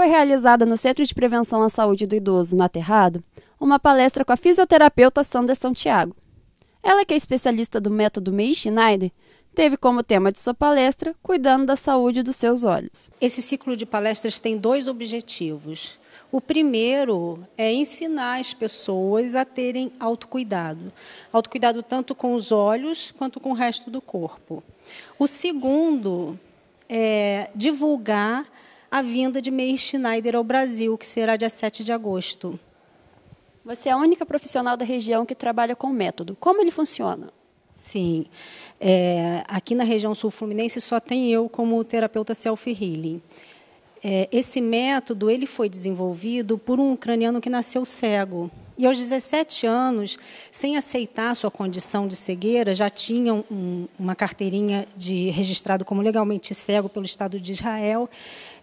foi realizada no Centro de Prevenção à Saúde do Idoso, no Aterrado, uma palestra com a fisioterapeuta Sandra Santiago. Ela, que é especialista do método May Schneider, teve como tema de sua palestra cuidando da saúde dos seus olhos. Esse ciclo de palestras tem dois objetivos. O primeiro é ensinar as pessoas a terem autocuidado. Autocuidado tanto com os olhos quanto com o resto do corpo. O segundo é divulgar a vinda de Meir Schneider ao Brasil, que será dia 7 de agosto. Você é a única profissional da região que trabalha com o método. Como ele funciona? Sim. É, aqui na região sul fluminense só tem eu como terapeuta self-healing. É, esse método ele foi desenvolvido por um ucraniano que nasceu cego e aos 17 anos, sem aceitar sua condição de cegueira, já tinham um, uma carteirinha de registrado como legalmente cego pelo Estado de Israel.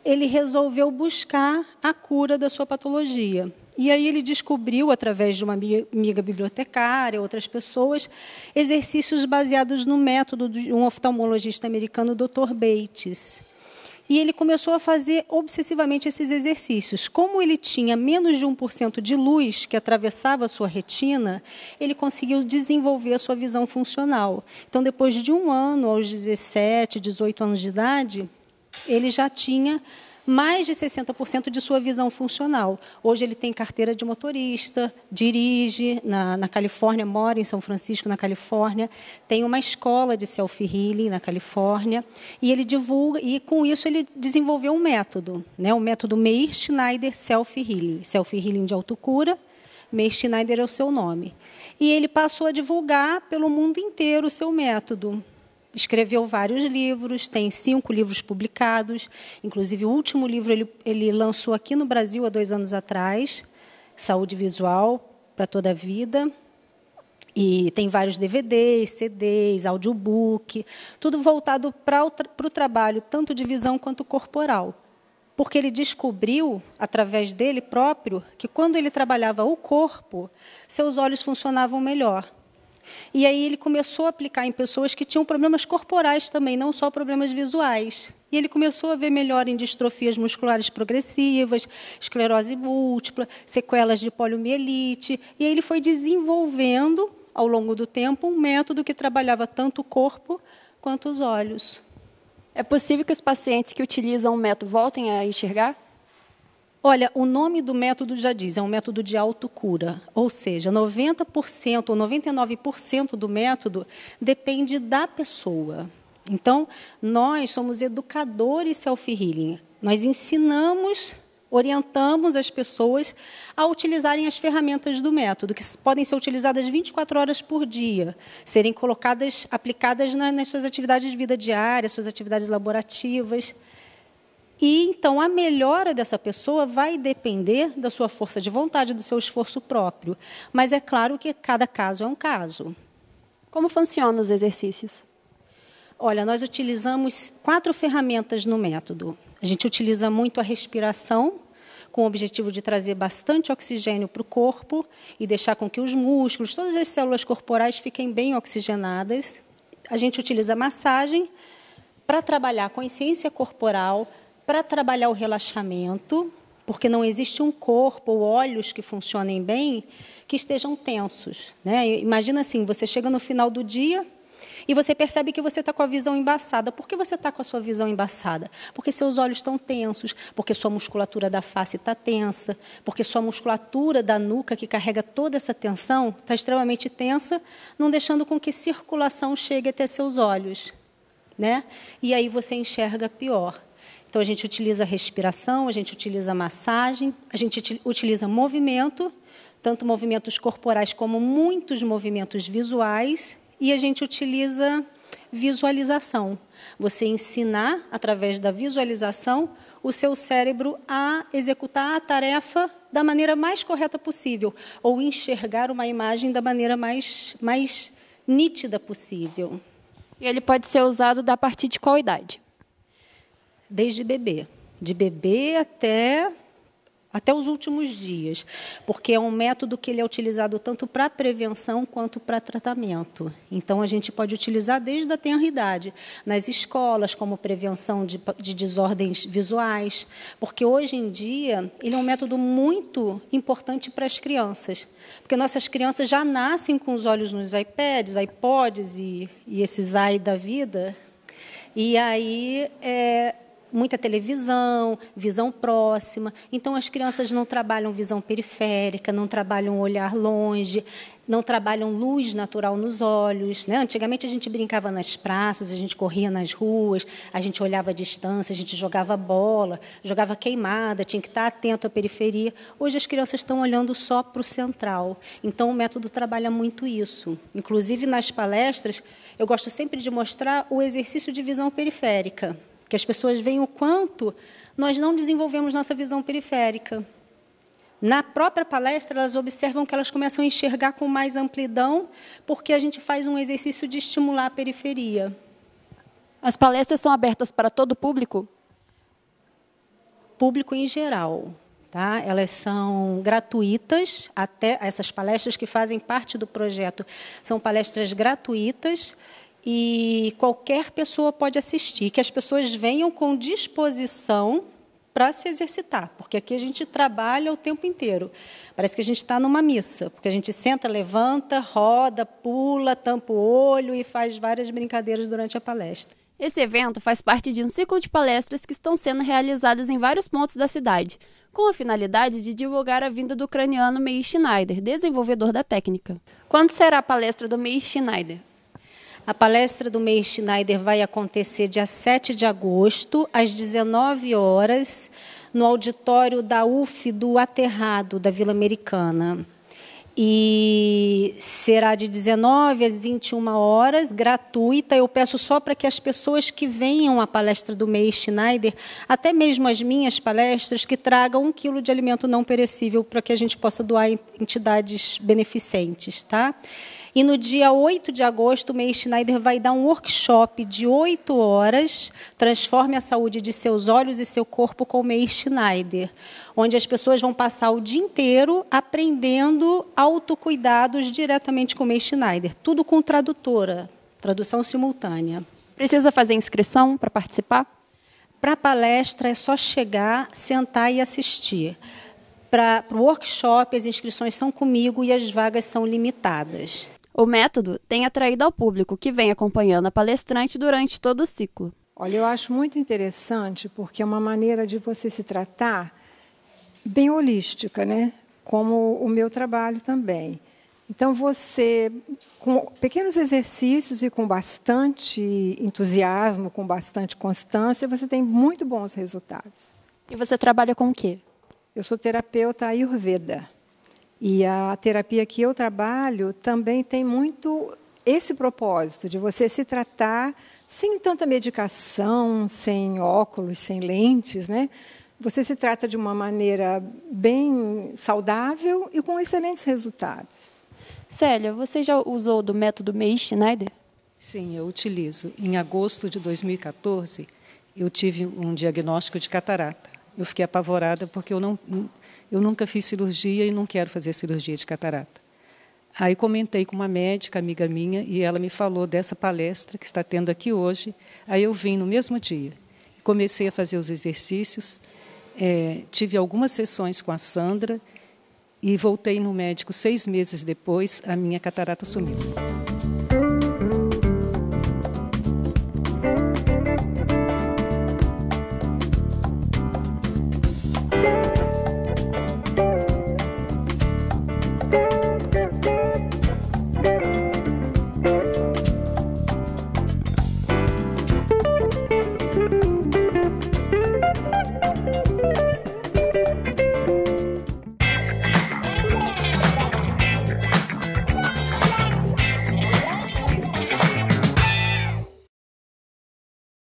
Ele resolveu buscar a cura da sua patologia. E aí ele descobriu, através de uma amiga bibliotecária, outras pessoas, exercícios baseados no método de um oftalmologista americano, Dr. Bates e ele começou a fazer obsessivamente esses exercícios. Como ele tinha menos de 1% de luz que atravessava a sua retina, ele conseguiu desenvolver a sua visão funcional. Então, depois de um ano, aos 17, 18 anos de idade, ele já tinha mais de 60% de sua visão funcional. Hoje ele tem carteira de motorista, dirige na, na Califórnia, mora em São Francisco, na Califórnia, tem uma escola de self-healing na Califórnia, e ele divulga, e com isso ele desenvolveu um método, né, o método Meir Schneider Self-Healing, Self-Healing de autocura, Meir Schneider é o seu nome. E ele passou a divulgar pelo mundo inteiro o seu método escreveu vários livros, tem cinco livros publicados, inclusive o último livro ele, ele lançou aqui no Brasil há dois anos atrás, Saúde Visual para Toda a Vida. E tem vários DVDs, CDs, audiobook, tudo voltado para o, para o trabalho, tanto de visão quanto corporal. Porque ele descobriu, através dele próprio, que quando ele trabalhava o corpo, seus olhos funcionavam melhor. E aí ele começou a aplicar em pessoas que tinham problemas corporais também, não só problemas visuais. E ele começou a ver melhor em distrofias musculares progressivas, esclerose múltipla, sequelas de poliomielite. E aí ele foi desenvolvendo, ao longo do tempo, um método que trabalhava tanto o corpo quanto os olhos. É possível que os pacientes que utilizam o método voltem a enxergar? Olha, o nome do método já diz, é um método de autocura, ou seja, 90% ou 99% do método depende da pessoa. Então, nós somos educadores self-healing. Nós ensinamos, orientamos as pessoas a utilizarem as ferramentas do método, que podem ser utilizadas 24 horas por dia, serem colocadas, aplicadas nas suas atividades de vida diária, suas atividades laborativas. E então a melhora dessa pessoa vai depender da sua força de vontade, do seu esforço próprio. Mas é claro que cada caso é um caso. Como funcionam os exercícios? Olha, nós utilizamos quatro ferramentas no método. A gente utiliza muito a respiração, com o objetivo de trazer bastante oxigênio para o corpo e deixar com que os músculos, todas as células corporais fiquem bem oxigenadas. A gente utiliza massagem para trabalhar a consciência corporal, para trabalhar o relaxamento, porque não existe um corpo ou olhos que funcionem bem que estejam tensos. Né? Imagina assim: você chega no final do dia e você percebe que você está com a visão embaçada. Por que você está com a sua visão embaçada? Porque seus olhos estão tensos, porque sua musculatura da face está tensa, porque sua musculatura da nuca, que carrega toda essa tensão, está extremamente tensa, não deixando com que circulação chegue até seus olhos. Né? E aí você enxerga pior. Então, a gente utiliza respiração, a gente utiliza massagem, a gente utiliza movimento, tanto movimentos corporais como muitos movimentos visuais, e a gente utiliza visualização. Você ensinar, através da visualização, o seu cérebro a executar a tarefa da maneira mais correta possível, ou enxergar uma imagem da maneira mais, mais nítida possível. E ele pode ser usado a partir de qual idade? desde bebê, de bebê até até os últimos dias, porque é um método que ele é utilizado tanto para prevenção quanto para tratamento. Então, a gente pode utilizar desde a tenra idade, nas escolas, como prevenção de, de desordens visuais, porque hoje em dia ele é um método muito importante para as crianças, porque nossas crianças já nascem com os olhos nos iPads, iPods e, e esses AI da vida, e aí... É, muita televisão, visão próxima. Então, as crianças não trabalham visão periférica, não trabalham olhar longe, não trabalham luz natural nos olhos. Né? Antigamente, a gente brincava nas praças, a gente corria nas ruas, a gente olhava a distância, a gente jogava bola, jogava queimada, tinha que estar atento à periferia. Hoje, as crianças estão olhando só para o central. Então, o método trabalha muito isso. Inclusive, nas palestras, eu gosto sempre de mostrar o exercício de visão periférica que as pessoas vejam o quanto nós não desenvolvemos nossa visão periférica. Na própria palestra, elas observam que elas começam a enxergar com mais amplidão, porque a gente faz um exercício de estimular a periferia. As palestras são abertas para todo o público? Público em geral. Tá? Elas são gratuitas, até essas palestras que fazem parte do projeto são palestras gratuitas e qualquer pessoa pode assistir, que as pessoas venham com disposição para se exercitar, porque aqui a gente trabalha o tempo inteiro. Parece que a gente está numa missa, porque a gente senta, levanta, roda, pula, tampa o olho e faz várias brincadeiras durante a palestra. Esse evento faz parte de um ciclo de palestras que estão sendo realizadas em vários pontos da cidade, com a finalidade de divulgar a vinda do ucraniano Meir Schneider, desenvolvedor da técnica. Quando será a palestra do Meir Schneider? A palestra do Meir Schneider vai acontecer dia 7 de agosto, às 19 horas, no auditório da UF do Aterrado, da Vila Americana e será de 19 às 21 horas, gratuita. Eu peço só para que as pessoas que venham à palestra do May Schneider, até mesmo as minhas palestras, que tragam um quilo de alimento não perecível para que a gente possa doar em entidades beneficentes, tá? E no dia 8 de agosto, o May Schneider vai dar um workshop de 8 horas, Transforme a Saúde de Seus Olhos e Seu Corpo com o May Schneider onde as pessoas vão passar o dia inteiro aprendendo autocuidados diretamente com o May Schneider, tudo com tradutora, tradução simultânea. Precisa fazer inscrição para participar? Para a palestra é só chegar, sentar e assistir. Para o workshop, as inscrições são comigo e as vagas são limitadas. O método tem atraído ao público que vem acompanhando a palestrante durante todo o ciclo. Olha, eu acho muito interessante porque é uma maneira de você se tratar bem holística, né? como o meu trabalho também. Então, você, com pequenos exercícios e com bastante entusiasmo, com bastante constância, você tem muito bons resultados. E você trabalha com o quê? Eu sou terapeuta ayurveda. E a terapia que eu trabalho também tem muito esse propósito de você se tratar sem tanta medicação, sem óculos, sem lentes, né? Você se trata de uma maneira bem saudável e com excelentes resultados. Célia, você já usou do método May Schneider? Sim, eu utilizo. Em agosto de 2014, eu tive um diagnóstico de catarata. Eu fiquei apavorada porque eu, não, eu nunca fiz cirurgia e não quero fazer cirurgia de catarata. Aí comentei com uma médica, amiga minha, e ela me falou dessa palestra que está tendo aqui hoje. Aí eu vim no mesmo dia. Comecei a fazer os exercícios é, tive algumas sessões com a Sandra e voltei no médico seis meses depois, a minha catarata sumiu.